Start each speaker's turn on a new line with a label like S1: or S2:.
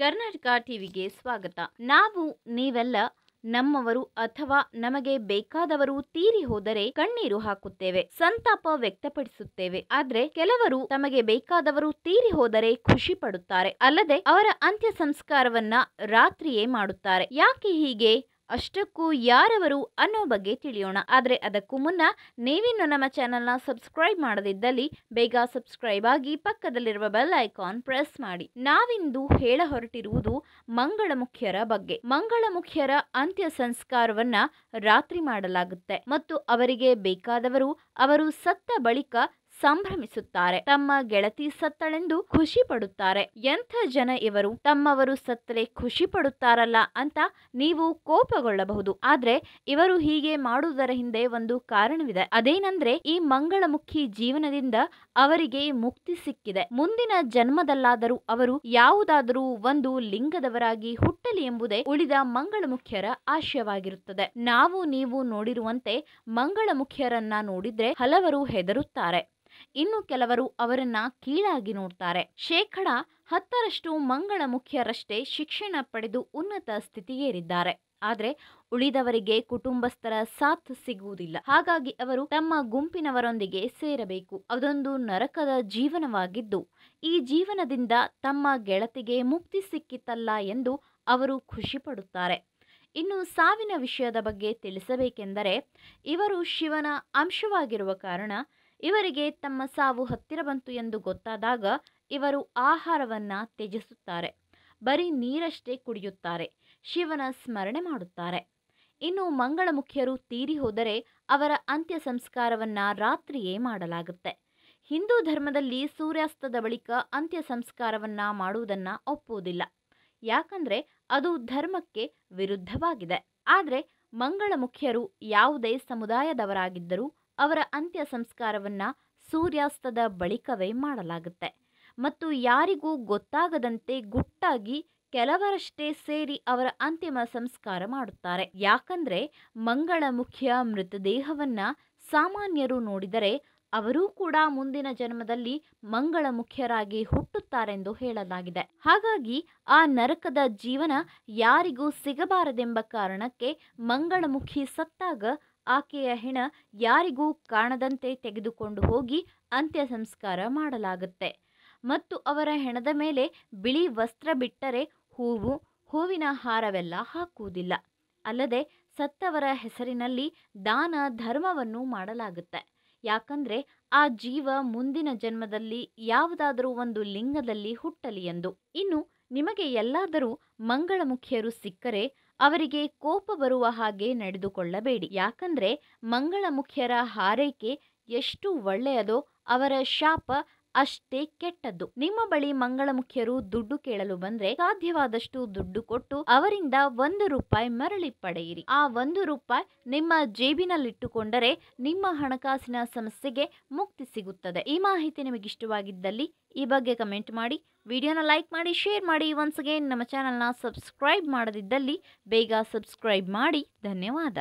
S1: ಕರ್ನಾಟಕ ಟಿವಿಗೆ ಸ್ವಾಗತ ನಾವು ನೀವೆಲ್ಲ ನಮ್ಮವರು ಅಥವಾ ನಮಗೆ ಬೇಕಾದವರು ತೀರಿ ಹೋದರೆ ಕಣ್ಣೀರು ಹಾಕುತ್ತೇವೆ ಸಂತಾಪ ವ್ಯಕ್ತಪಡಿಸುತ್ತೇವೆ ಆದ್ರೆ ಕೆಲವರು ತಮಗೆ ಬೇಕಾದವರು ತೀರಿ ಹೋದರೆ ಖುಷಿ ಪಡುತ್ತಾರೆ ಅಲ್ಲದೆ ಅವರ ಅಂತ್ಯ ಸಂಸ್ಕಾರವನ್ನ ರಾತ್ರಿಯೇ ಮಾಡುತ್ತಾರೆ ಯಾಕೆ ಹೀಗೆ ಅಷ್ಟಕ್ಕೂ ಯಾರವರು ಅನ್ನೋ ಬಗ್ಗೆ ತಿಳಿಯೋಣ ಆದರೆ ಅದಕ್ಕೂ ಮುನ್ನ ನೀವಿನ್ನು ನಮ್ಮ ಚಾನೆಲ್ನ ಸಬ್ಸ್ಕ್ರೈಬ್ ಮಾಡದಿದ್ದಲ್ಲಿ ಬೇಗ ಸಬ್ಸ್ಕ್ರೈಬ್ ಆಗಿ ಪಕ್ಕದಲ್ಲಿರುವ ಬೆಲ್ ಐಕಾನ್ ಪ್ರೆಸ್ ಮಾಡಿ ನಾವಿಂದು ಹೇಳ ಹೊರಟಿರುವುದು ಮುಖ್ಯರ ಬಗ್ಗೆ ಮುಖ್ಯರ ಅಂತ್ಯ ಸಂಸ್ಕಾರವನ್ನ ರಾತ್ರಿ ಮಾಡಲಾಗುತ್ತೆ ಮತ್ತು ಅವರಿಗೆ ಬೇಕಾದವರು ಅವರು ಸತ್ತ ಬಳಿಕ ಸಂಭ್ರಮಿಸುತ್ತಾರೆ ತಮ್ಮ ಗೆಳತಿ ಸತ್ತಳೆಂದು ಖುಷಿ ಪಡುತ್ತಾರೆ ಎಂಥ ಜನ ಇವರು ತಮ್ಮವರು ಸತ್ತರೆ ಖುಷಿ ಪಡುತ್ತಾರಲ್ಲ ಅಂತ ನೀವು ಕೋಪಗೊಳ್ಳಬಹುದು ಆದ್ರೆ ಇವರು ಹೀಗೆ ಮಾಡುವುದರ ಹಿಂದೆ ಒಂದು ಕಾರಣವಿದೆ ಅದೇನಂದ್ರೆ ಈ ಮಂಗಳಮುಖಿ ಜೀವನದಿಂದ ಅವರಿಗೆ ಮುಕ್ತಿ ಸಿಕ್ಕಿದೆ ಮುಂದಿನ ಜನ್ಮದಲ್ಲಾದರೂ ಅವರು ಯಾವುದಾದರೂ ಒಂದು ಲಿಂಗದವರಾಗಿ ಹುಟ್ಟಲಿ ಎಂಬುದೇ ಉಳಿದ ಮಂಗಳಮುಖ್ಯರ ಆಶಯವಾಗಿರುತ್ತದೆ ನಾವು ನೀವು ನೋಡಿರುವಂತೆ ಮಂಗಳಮುಖ್ಯರನ್ನ ನೋಡಿದ್ರೆ ಹಲವರು ಹೆದರುತ್ತಾರೆ ಇನ್ನು ಕೆಲವರು ಅವರನ್ನ ಕೀಳಾಗಿ ನೋಡ್ತಾರೆ ಶೇಕಡ ಹತ್ತರಷ್ಟು ಮಂಗಳ ಮುಖ್ಯರಷ್ಟೇ ಶಿಕ್ಷಣ ಪಡೆದು ಉನ್ನತ ಸ್ಥಿತಿಗೇರಿದ್ದಾರೆ ಆದರೆ ಉಳಿದವರಿಗೆ ಕುಟುಂಬಸ್ಥರ ಸಾಥ್ ಸಿಗುವುದಿಲ್ಲ ಹಾಗಾಗಿ ಅವರು ತಮ್ಮ ಗುಂಪಿನವರೊಂದಿಗೆ ಸೇರಬೇಕು ಅದೊಂದು ನರಕದ ಜೀವನವಾಗಿದ್ದು ಈ ಜೀವನದಿಂದ ತಮ್ಮ ಗೆಳತಿಗೆ ಮುಕ್ತಿ ಸಿಕ್ಕಿತಲ್ಲ ಎಂದು ಅವರು ಖುಷಿಪಡುತ್ತಾರೆ ಇನ್ನು ಸಾವಿನ ವಿಷಯದ ಬಗ್ಗೆ ತಿಳಿಸಬೇಕೆಂದರೆ ಇವರು ಶಿವನ ಅಂಶವಾಗಿರುವ ಕಾರಣ ಇವರಿಗೆ ತಮ್ಮ ಸಾವು ಹತ್ತಿರ ಬಂತು ಎಂದು ಗೊತ್ತಾದಾಗ ಇವರು ಆಹಾರವನ್ನು ತ್ಯಜಿಸುತ್ತಾರೆ ಬರೀ ನೀರಷ್ಟೇ ಕುಡಿಯುತ್ತಾರೆ ಶಿವನ ಸ್ಮರಣೆ ಮಾಡುತ್ತಾರೆ ಇನ್ನು ಮುಖ್ಯರು ತೀರಿ ಹೋದರೆ ಅವರ ಅಂತ್ಯ ಸಂಸ್ಕಾರವನ್ನು ರಾತ್ರಿಯೇ ಮಾಡಲಾಗುತ್ತೆ ಹಿಂದೂ ಧರ್ಮದಲ್ಲಿ ಸೂರ್ಯಾಸ್ತದ ಬಳಿಕ ಅಂತ್ಯ ಸಂಸ್ಕಾರವನ್ನ ಮಾಡುವುದನ್ನು ಒಪ್ಪುವುದಿಲ್ಲ ಯಾಕಂದರೆ ಅದು ಧರ್ಮಕ್ಕೆ ವಿರುದ್ಧವಾಗಿದೆ ಆದರೆ ಮುಖ್ಯರು ಯಾವುದೇ ಸಮುದಾಯದವರಾಗಿದ್ದರೂ ಅವರ ಅಂತ್ಯ ಸಂಸ್ಕಾರವನ್ನು ಸೂರ್ಯಾಸ್ತದ ಬಳಿಕವೇ ಮಾಡಲಾಗುತ್ತೆ ಮತ್ತು ಯಾರಿಗೂ ಗೊತ್ತಾಗದಂತೆ ಗುಟ್ಟಾಗಿ ಕೆಲವರಷ್ಟೇ ಸೇರಿ ಅವರ ಅಂತಿಮ ಸಂಸ್ಕಾರ ಮಾಡುತ್ತಾರೆ ಯಾಕಂದ್ರೆ ಮುಖ್ಯ ಮೃತದೇಹವನ್ನ ಸಾಮಾನ್ಯರು ನೋಡಿದರೆ ಅವರೂ ಕೂಡ ಮುಂದಿನ ಜನ್ಮದಲ್ಲಿ ಮಂಗಳ ಮುಖ್ಯರಾಗಿ ಹುಟ್ಟುತ್ತಾರೆಂದು ಹೇಳಲಾಗಿದೆ ಹಾಗಾಗಿ ಆ ನರಕದ ಜೀವನ ಯಾರಿಗೂ ಸಿಗಬಾರದೆಂಬ ಕಾರಣಕ್ಕೆ ಮಂಗಳಮುಖಿ ಸತ್ತಾಗ ಆಕೆಯ ಹೆಣ ಯಾರಿಗೂ ಕಾಣದಂತೆ ತೆಗೆದುಕೊಂಡು ಹೋಗಿ ಅಂತ್ಯ ಸಂಸ್ಕಾರ ಮಾಡಲಾಗುತ್ತೆ ಮತ್ತು ಅವರ ಹೆಣದ ಮೇಲೆ ಬಿಳಿ ವಸ್ತ್ರ ಬಿಟ್ಟರೆ ಹೂವು ಹೂವಿನ ಹಾರವೆಲ್ಲ ಹಾಕುವುದಿಲ್ಲ ಅಲ್ಲದೆ ಸತ್ತವರ ಹೆಸರಿನಲ್ಲಿ ದಾನ ಧರ್ಮವನ್ನು ಮಾಡಲಾಗುತ್ತೆ ಯಾಕಂದರೆ ಆ ಜೀವ ಮುಂದಿನ ಜನ್ಮದಲ್ಲಿ ಯಾವುದಾದರೂ ಒಂದು ಲಿಂಗದಲ್ಲಿ ಹುಟ್ಟಲಿ ಎಂದು ಇನ್ನು ನಿಮಗೆ ಎಲ್ಲಾದರೂ ಮಂಗಳಮುಖಿಯರು ಸಿಕ್ಕರೆ ಅವರಿಗೆ ಕೋಪ ಬರುವ ಹಾಗೆ ನಡೆದುಕೊಳ್ಳಬೇಡಿ ಯಾಕಂದರೆ ಮಂಗಳ ಮುಖ್ಯರ ಹಾರೈಕೆ ಎಷ್ಟು ಒಳ್ಳೆಯದೋ ಅವರ ಶಾಪ ಅಷ್ಟೇ ಕೆಟ್ಟದ್ದು ನಿಮ್ಮ ಬಳಿ ಮುಖ್ಯರು ದುಡ್ಡು ಕೇಳಲು ಬಂದ್ರೆ ಸಾಧ್ಯವಾದಷ್ಟು ದುಡ್ಡು ಕೊಟ್ಟು ಅವರಿಂದ ಒಂದು ರೂಪಾಯಿ ಮರಳಿ ಪಡೆಯಿರಿ ಆ ಒಂದು ರೂಪಾಯಿ ನಿಮ್ಮ ಜೇಬಿನಲ್ಲಿಟ್ಟುಕೊಂಡರೆ ನಿಮ್ಮ ಹಣಕಾಸಿನ ಸಮಸ್ಯೆಗೆ ಮುಕ್ತಿ ಸಿಗುತ್ತದೆ ಈ ಮಾಹಿತಿ ನಿಮಗೆ ಇಷ್ಟವಾಗಿದ್ದಲ್ಲಿ ಈ ಬಗ್ಗೆ ಕಮೆಂಟ್ ಮಾಡಿ ವಿಡಿಯೋನ ಲೈಕ್ ಮಾಡಿ ಶೇರ್ ಮಾಡಿ ಒನ್ಸ್ ಅಗೇನ್ ನಮ್ಮ ಚಾನಲ್ನ ಸಬ್ಸ್ಕ್ರೈಬ್ ಮಾಡದಿದ್ದಲ್ಲಿ ಬೇಗ ಸಬ್ಸ್ಕ್ರೈಬ್ ಮಾಡಿ ಧನ್ಯವಾದ